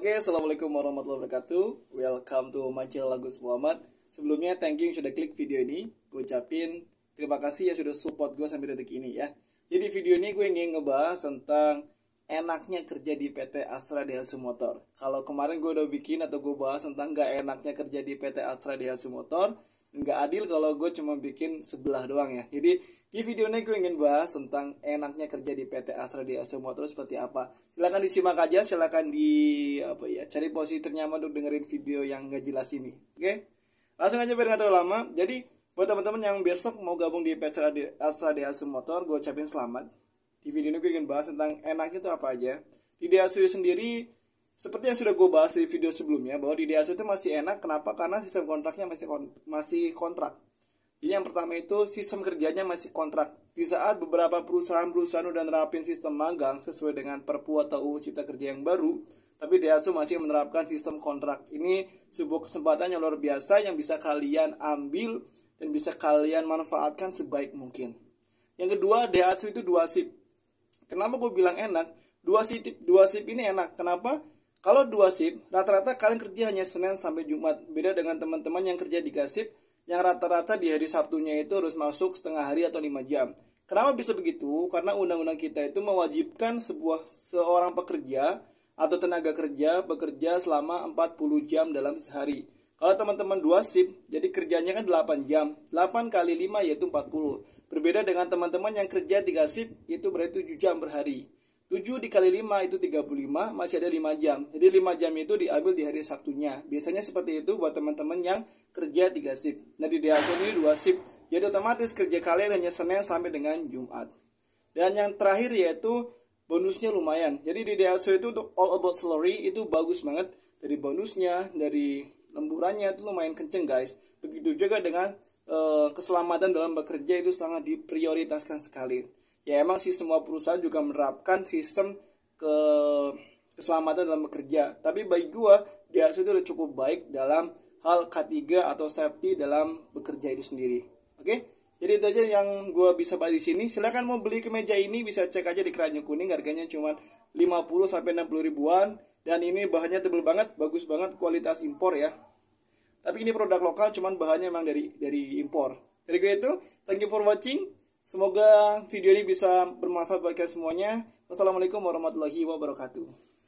Oke, okay, Assalamualaikum warahmatullahi wabarakatuh Welcome to Majel Agus Muhammad Sebelumnya, thank you yang sudah klik video ini Gue ucapin terima kasih yang sudah support gue sampai detik ini ya Jadi video ini gue ingin ngebahas tentang Enaknya kerja di PT Astra Daihatsu Motor Kalau kemarin gue udah bikin atau gue bahas tentang gak enaknya kerja di PT Astra Daihatsu Motor nggak adil kalau gue cuma bikin sebelah doang ya. Jadi di video ini gue ingin bahas tentang enaknya kerja di PT Astra di Asia Motor seperti apa. Silahkan disimak aja, silahkan di apa ya cari posisi ternyaman untuk dengerin video yang gak jelas ini. Oke, okay? langsung aja biar nggak terlalu lama. Jadi buat teman-teman yang besok mau gabung di PT Astra di Asia Motor, gue ucapin selamat. Di video ini gue ingin bahas tentang enaknya itu apa aja. Di Deasui sendiri seperti yang sudah gue bahas di video sebelumnya bahwa di DAC itu masih enak kenapa? Karena sistem kontraknya masih kon masih kontrak. Jadi yang pertama itu sistem kerjanya masih kontrak. Di saat beberapa perusahaan-perusahaan udah nerapin sistem magang sesuai dengan Perpu atau UU Cipta Kerja yang baru, tapi Daihatsu masih menerapkan sistem kontrak. Ini sebuah kesempatan yang luar biasa yang bisa kalian ambil dan bisa kalian manfaatkan sebaik mungkin. Yang kedua, Daihatsu itu dua sip. Kenapa gue bilang enak? Dua sip, dua sip ini enak. Kenapa? Kalau dua sip, rata-rata kalian kerja hanya Senin sampai Jumat. Beda dengan teman-teman yang kerja di gasip, yang rata-rata di hari Sabtunya itu harus masuk setengah hari atau lima jam. Kenapa bisa begitu? Karena undang-undang kita itu mewajibkan sebuah seorang pekerja atau tenaga kerja bekerja selama 40 jam dalam sehari. Kalau teman-teman dua sip, jadi kerjanya kan 8 jam. 8 kali 5 yaitu 40. Berbeda dengan teman-teman yang kerja 3 sip, itu berarti 7 jam per hari. 7 dikali 5 itu 35, masih ada 5 jam. Jadi 5 jam itu diambil di hari Sabtunya. Biasanya seperti itu buat teman-teman yang kerja 3 sip. Nah di DASO ini 2 sip. Jadi otomatis kerja kalian hanya Senin sampai dengan Jumat. Dan yang terakhir yaitu bonusnya lumayan. Jadi di DASO itu untuk all about salary itu bagus banget. Dari bonusnya, dari lemburannya itu lumayan kenceng guys. Begitu juga dengan uh, keselamatan dalam bekerja itu sangat diprioritaskan sekali ya emang sih semua perusahaan juga menerapkan sistem ke keselamatan dalam bekerja tapi bagi gue dia itu cukup baik dalam hal K3 atau safety dalam bekerja itu sendiri oke okay? jadi itu aja yang gue bisa bahas di sini silahkan mau beli kemeja ini bisa cek aja di keranjang kuning harganya cuma 50 sampai 60 ribuan dan ini bahannya tebel banget bagus banget kualitas impor ya tapi ini produk lokal cuman bahannya emang dari dari impor dari gue itu thank you for watching Semoga video ini bisa bermanfaat bagi kalian semuanya. Wassalamualaikum warahmatullahi wabarakatuh.